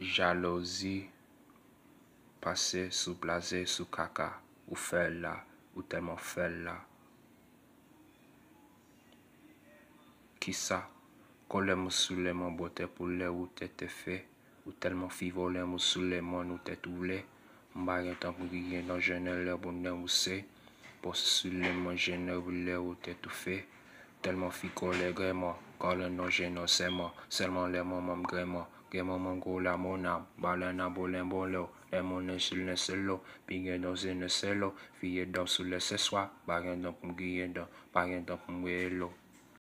Jalozi, pase sou plaze, sou kaka, ou fè la, ou telman fè la. Kisa, kole mou sou leman bote pou le ou tete fe, ou telman fivo leman mou sou leman ou tete ou le, mbaretan mou di geno jene le bonen ou se, pos sou leman jene ou le ou tete ou fe. Telman fi kole gremo, kolen non nou geno semo Selman lemman mam gremo, gremo man go la monam Balen na bolen bon leo, lemman nan sil nan selo Pi geno zen nan selo, fi yedan sou le se swa Ba gen dan pou m giyedan, ba gen dan pou m weyelo